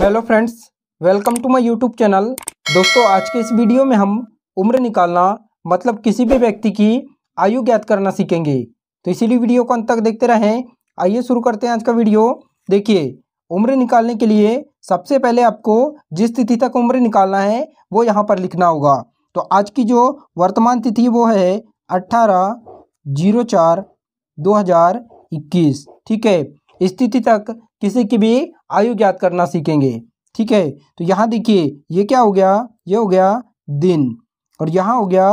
hello friends welcome to my YouTube channel दोस्तों आज के इस वीडियो में हम उम्र निकालना मतलब किसी भी व्यक्ति की आयु ज्ञात करना सीखेंगे तो इसीलिए वीडियो को अंत तक देखते रहें आइए शुरू करते हैं आज का वीडियो देखिए उम्र निकालने के लिए सबसे पहले आपको जिस तिथि तक उम्र निकालना है वो यहाँ पर लिखना होगा तो आज की जो वर्तमान तिथि वो है अट्ठारह जीरो चार दो हज़ार इक्कीस ठीक है इस तिथि तक किसी की भी आयु ज्ञात करना सीखेंगे ठीक है तो यहाँ देखिए ये क्या हो गया ये हो गया दिन और यहाँ हो गया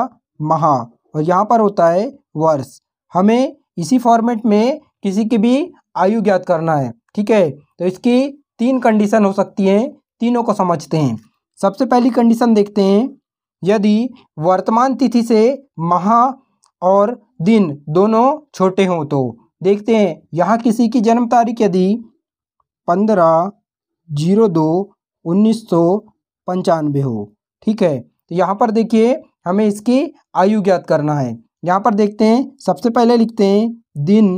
महा और यहाँ पर होता है वर्ष हमें इसी फॉर्मेट में किसी की भी आयु ज्ञात करना है ठीक है तो इसकी तीन कंडीशन हो सकती हैं तीनों को समझते हैं सबसे पहली कंडीशन देखते हैं यदि वर्तमान तिथि से महा और दिन दोनों छोटे हों तो देखते हैं यहाँ किसी की जन्म तारीख यदि पंद्रह जीरो दो उन्नीस सौ पंचानवे हो ठीक है तो यहाँ पर देखिए हमें इसकी आयु ज्ञात करना है यहाँ पर देखते हैं सबसे पहले लिखते हैं दिन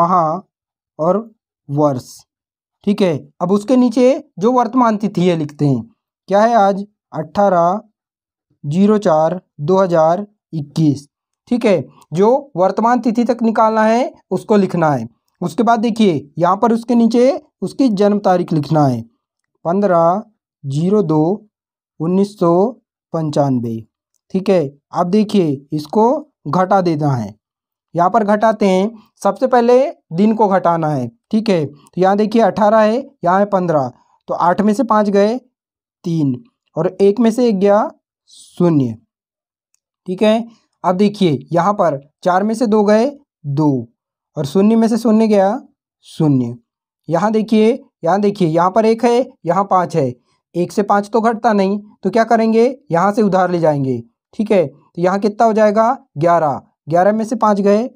माह और वर्ष ठीक है अब उसके नीचे जो वर्तमान तिथि है लिखते हैं क्या है आज अट्ठारह जीरो चार दो हज़ार इक्कीस ठीक है जो वर्तमान तिथि तक निकालना है उसको लिखना है उसके बाद देखिए यहाँ पर उसके नीचे उसकी जन्म तारीख लिखना है पंद्रह जीरो दो उन्नीस सौ पंचानवे ठीक है अब देखिए इसको घटा देना है यहाँ पर घटाते हैं सबसे पहले दिन को घटाना है ठीक है तो यहाँ देखिए अठारह है यहाँ है पंद्रह तो आठ में से पाँच गए तीन और एक में से एक गया शून्य ठीक है अब देखिए यहाँ पर चार में से दो गए दो और शून्य में से शून्य गया शून्य यहाँ देखिए यहाँ देखिए यहाँ पर एक है यहाँ पाँच है एक से पाँच तो घटता नहीं तो क्या करेंगे यहाँ से उधार ले जाएंगे ठीक है तो यहाँ कितना हो जाएगा ग्यारह ग्यारह में से पाँच गए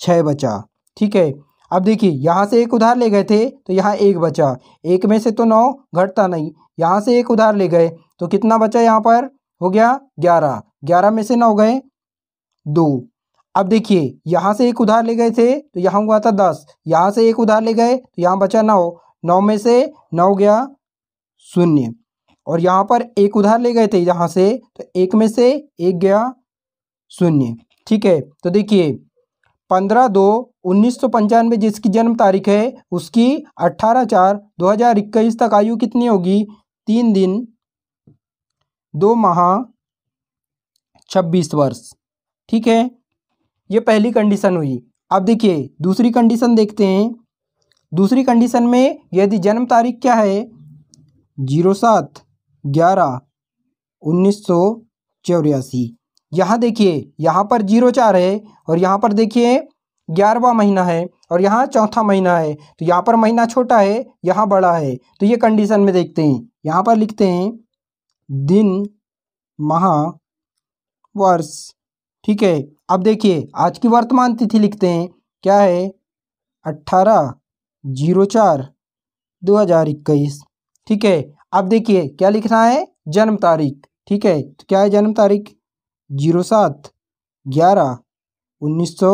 छः बचा ठीक है अब देखिए यहाँ से एक उधार ले गए थे तो यहाँ एक बचा एक में से तो नौ घटता नहीं यहाँ से एक उधार ले गए तो कितना बचा यहाँ पर हो गया ग्यारह ग्यारह में से नौ गए दो अब देखिए यहाँ से एक उधार ले गए थे तो यहाँ हुआ था दस यहाँ से एक उधार ले गए तो यहाँ बचा नौ नौ में से नौ गया शून्य और यहाँ पर एक उधार ले गए थे यहाँ से तो एक में से एक गया शून्य ठीक है तो देखिए पंद्रह दो उन्नीस सौ पंचानवे जिसकी जन्म तारीख है उसकी अट्ठारह चार दो हज़ार इक्कीस तक आयु कितनी होगी तीन दिन दो माह छब्बीस वर्ष ठीक है ये पहली कंडीशन हुई अब देखिए दूसरी कंडीशन देखते हैं दूसरी कंडीशन में यदि जन्म तारीख क्या है जीरो सात ग्यारह उन्नीस सौ चौरासी यहाँ देखिए यहाँ पर जीरो चार है और यहाँ पर देखिए ग्यारहवा महीना है और यहाँ चौथा महीना है तो यहाँ पर महीना छोटा है यहाँ बड़ा है तो ये कंडीशन में देखते हैं यहाँ पर लिखते हैं दिन माह वर्ष ठीक है अब देखिए आज की वर्तमान तिथि लिखते हैं क्या है अट्ठारह जीरो चार दो हज़ार इक्कीस ठीक है अब देखिए क्या लिखना है जन्म तारीख ठीक है तो क्या है जन्म तारीख जीरो सात ग्यारह उन्नीस सौ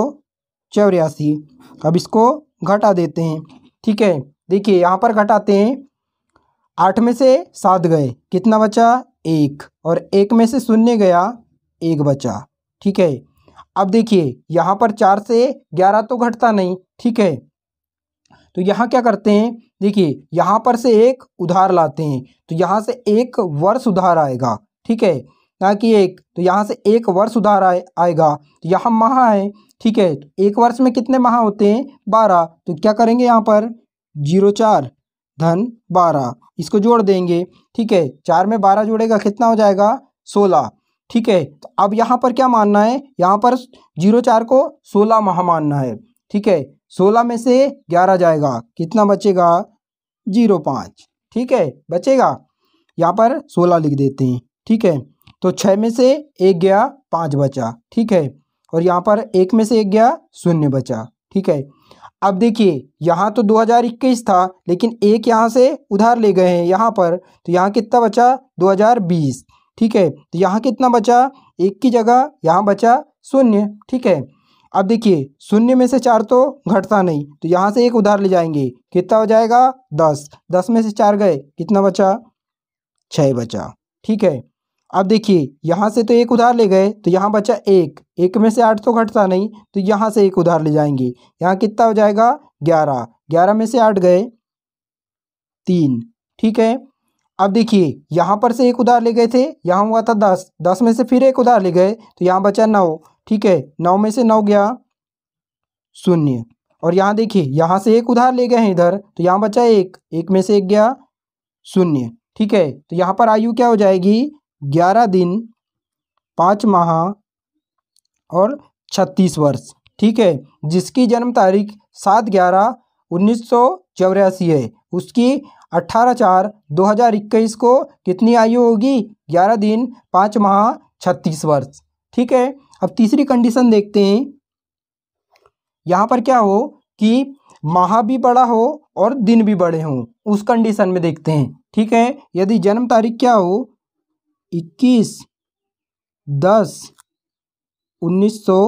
चौरासी अब इसको घटा देते हैं ठीक है देखिए यहाँ पर घटाते हैं आठ में से सात गए कितना बचा एक और एक में से शून्य गया एक बचा ठीक है अब देखिए यहाँ पर चार से ग्यारह तो घटता नहीं ठीक है तो यहाँ क्या करते हैं देखिए यहाँ पर से एक उधार लाते हैं तो यहाँ से एक वर्ष उधार आएगा ठीक है ना कि एक तो यहाँ से एक वर्ष उधार आए आएगा तो यहाँ माह है ठीक है तो एक वर्ष में कितने माह होते हैं बारह तो क्या करेंगे यहाँ पर जीरो चार धन बारह इसको जोड़ देंगे ठीक है चार में बारह जोड़ेगा कितना हो जाएगा सोलह ठीक है तो अब यहाँ पर क्या मानना है यहाँ पर जीरो चार को सोलह माह मानना है ठीक है सोलह में से ग्यारह जाएगा कितना बचेगा जीरो पाँच ठीक है बचेगा यहाँ पर सोलह लिख देते हैं ठीक है तो छः में से एक गया पाँच बचा ठीक है और यहाँ पर एक में से एक गया शून्य बचा ठीक है अब देखिए यहाँ तो 2021 था लेकिन एक यहाँ से उधार ले गए हैं यहाँ पर तो यहाँ कितना बचा 2020 ठीक है तो यहाँ कितना बचा एक की जगह यहाँ बचा शून्य ठीक है अब देखिए शून्य में से चार तो घटता नहीं तो यहाँ से एक उधार ले जाएंगे कितना हो जाएगा दस दस में से चार गए कितना बचा छः बचा ठीक है अब देखिए यहाँ से तो एक उधार ले गए तो यहाँ बचा एक एक में से आठ तो घटता नहीं तो यहाँ से एक उधार ले जाएंगे यहाँ कितना हो जाएगा ग्यारह ग्यारह में से आठ गए तीन ठीक है अब देखिए यहाँ पर से एक उधार ले गए थे यहाँ हुआ था दस दस में से फिर एक उधार ले गए तो यहाँ बचा नौ ठीक है नौ में से नौ गया शून्य और यहाँ देखिए यहाँ से एक उधार ले गए हैं इधर तो यहाँ बचा एक एक में से एक गया शून्य ठीक है तो यहाँ पर आयु क्या हो जाएगी ग्यारह दिन पाँच माह और छत्तीस वर्ष ठीक है जिसकी जन्म तारीख सात ग्यारह उन्नीस सौ चौरासी है उसकी अट्ठारह चार दो हजार इक्कीस को कितनी आयु होगी ग्यारह दिन पाँच माह छत्तीस वर्ष ठीक है अब तीसरी कंडीशन देखते हैं यहाँ पर क्या हो कि माह भी बड़ा हो और दिन भी बड़े हों उस कंडीशन में देखते हैं ठीक है यदि जन्म तारीख क्या हो इक्कीस दस उन्नीस सौ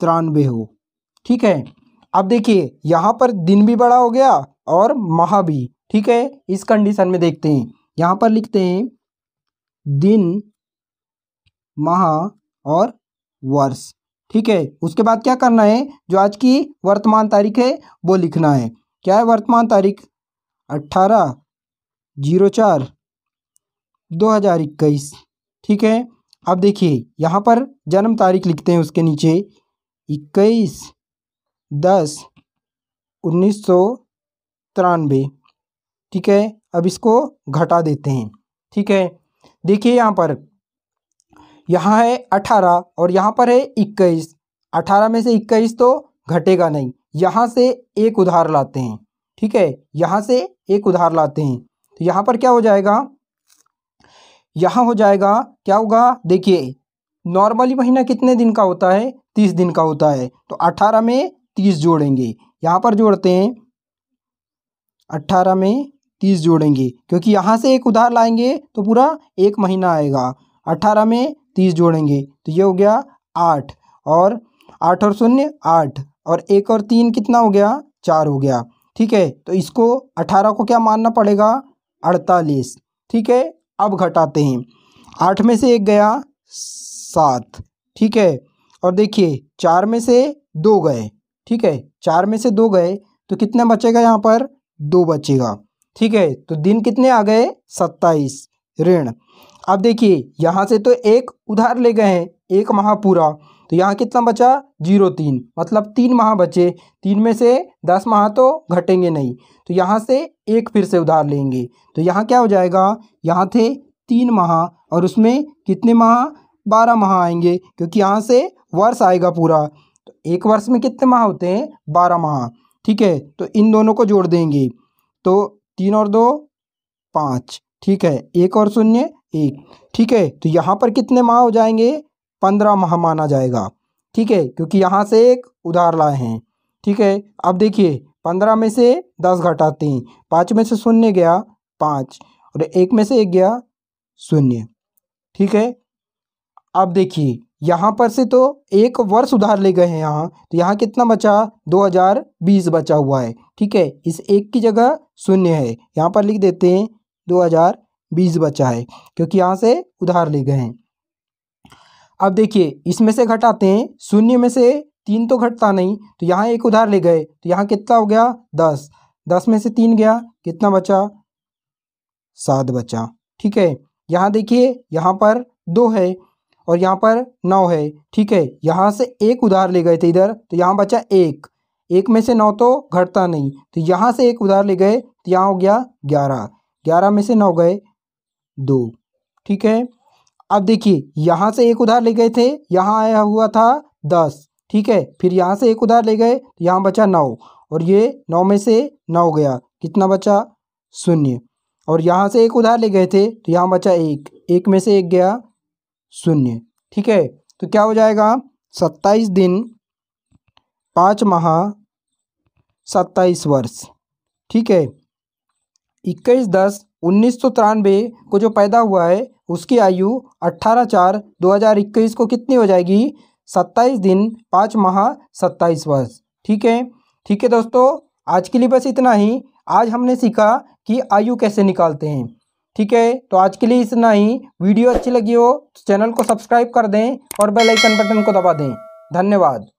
तिरानवे हो ठीक है अब देखिए यहाँ पर दिन भी बड़ा हो गया और माह भी ठीक है इस कंडीशन में देखते हैं यहाँ पर लिखते हैं दिन माह और वर्ष ठीक है उसके बाद क्या करना है जो आज की वर्तमान तारीख है वो लिखना है क्या है वर्तमान तारीख अट्ठारह जीरो चार दो हज़ार इक्कीस ठीक है अब देखिए यहाँ पर जन्म तारीख लिखते हैं उसके नीचे इक्कीस दस उन्नीस सौ तिरानवे ठीक है अब इसको घटा देते हैं ठीक है देखिए यहाँ पर यहाँ है अठारह और यहाँ पर है इक्कीस अठारह में से इक्कीस तो घटेगा नहीं यहाँ से एक उधार लाते हैं ठीक है यहाँ से एक उधार लाते हैं तो यहाँ पर क्या हो जाएगा यहाँ हो जाएगा क्या होगा देखिए नॉर्मली महीना कितने दिन का होता है तीस दिन का होता है तो अट्ठारह में तीस जोड़ेंगे यहाँ पर जोड़ते हैं अट्ठारह में तीस जोड़ेंगे क्योंकि यहाँ से एक उधार लाएंगे तो पूरा एक महीना आएगा अट्ठारह में तीस जोड़ेंगे तो ये हो गया आठ और आठ और शून्य आठ और एक और तीन कितना हो गया चार हो गया ठीक है तो इसको अठारह को क्या मानना पड़ेगा अड़तालीस ठीक है अब घटाते हैं आठ में से एक गया सात ठीक है और देखिए चार में से दो गए ठीक है चार में से दो गए तो कितना बचेगा यहाँ पर दो बचेगा ठीक है तो दिन कितने आ गए सत्ताईस ऋण अब देखिए यहाँ से तो एक उधार ले गए हैं एक माह पूरा तो यहाँ कितना बचा जीरो तीन मतलब तीन माह बचे तीन में से दस माह तो घटेंगे नहीं तो यहाँ से एक फिर से उधार लेंगे तो यहाँ क्या हो जाएगा यहाँ थे तीन माह और उसमें कितने माह बारह माह आएंगे क्योंकि यहाँ से वर्ष आएगा पूरा तो एक वर्ष में कितने माह होते हैं बारह माह ठीक है तो इन दोनों को जोड़ देंगे तो तीन और दो पाँच ठीक है एक और शून्य एक ठीक है तो यहाँ पर कितने माह हो जाएंगे पंद्रह माह माना जाएगा ठीक है क्योंकि यहाँ से एक उधार लाए हैं ठीक है अब देखिए पंद्रह में से दस घटाते हैं पाँच में से शून्य गया पाँच और एक में से एक गया शून्य ठीक है अब देखिए यहाँ पर से तो एक वर्ष उधार ले गए हैं यहाँ तो यहाँ कितना बचा दो हजार बीस बचा हुआ है ठीक है इस एक की जगह शून्य है यहाँ पर लिख देते हैं दो हज़ार बीस बचा है क्योंकि यहाँ से उधार ले गए हैं अब देखिए इसमें से घटाते हैं शून्य में से तीन तो घटता नहीं तो यहाँ एक उधार ले गए तो यहाँ कितना हो गया दस दस में से तीन गया कितना बचा सात बचा ठीक है यहाँ देखिए यहाँ पर दो है और यहाँ पर नौ है ठीक है यहाँ से एक उधार ले गए थे इधर तो यहाँ बचा एक एक में से नौ तो घटता नहीं तो यहाँ से एक उधार ले गए तो यहाँ हो गया ग्यारह ग्यारह में से नौ गए दो ठीक है अब देखिए यहाँ से एक उधार ले गए थे यहाँ आया हुआ था दस ठीक है फिर यहाँ से एक उधार ले गए तो यहाँ बचा नौ और ये नौ में से नौ गया कितना बचा शून्य और यहाँ से एक उधार ले गए थे तो यहाँ बचा एक एक में से एक गया शून्य ठीक है तो क्या हो जाएगा सत्ताईस दिन पाँच माह सत्ताईस वर्ष ठीक है इक्कीस दस उन्नीस सौ तिरानवे को जो पैदा हुआ है उसकी आयु अट्ठारह चार दो हज़ार इक्कीस को कितनी हो जाएगी सत्ताईस दिन पाँच माह सत्ताईस वर्ष ठीक है ठीक है दोस्तों आज के लिए बस इतना ही आज हमने सीखा कि आयु कैसे निकालते हैं ठीक है तो आज के लिए इतना ही वीडियो अच्छी लगी हो तो चैनल को सब्सक्राइब कर दें और बेल आइकन बटन को दबा दें धन्यवाद